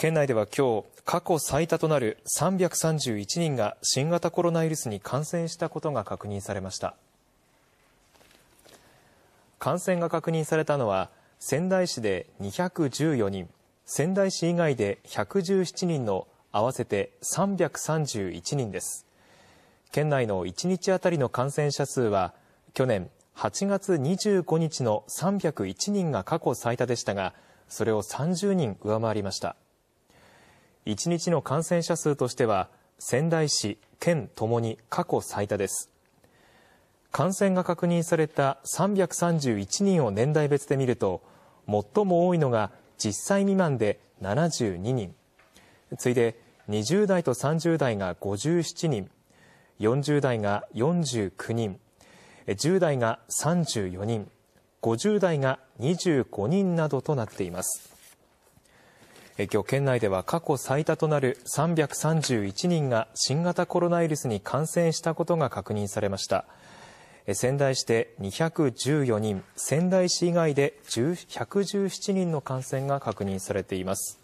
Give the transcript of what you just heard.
県内では今日、過去最多となる331人が新型コロナウイルスに感染したことが確認されました。感染が確認されたのは、仙台市で214人、仙台市以外で117人の合わせて331人です。県内の1日あたりの感染者数は、去年8月25日の301人が過去最多でしたが、それを30人上回りました。1日の感染者数としては、仙台市、県ともに過去最多です。感染が確認された331人を年代別で見ると、最も多いのが10歳未満で72人、次いで20代と30代が57人、40代が49人、10代が34人、50代が25人などとなっています。今日県内では過去最多となる331人が新型コロナウイルスに感染したことが確認されました仙台市で214人仙台市以外で117人の感染が確認されています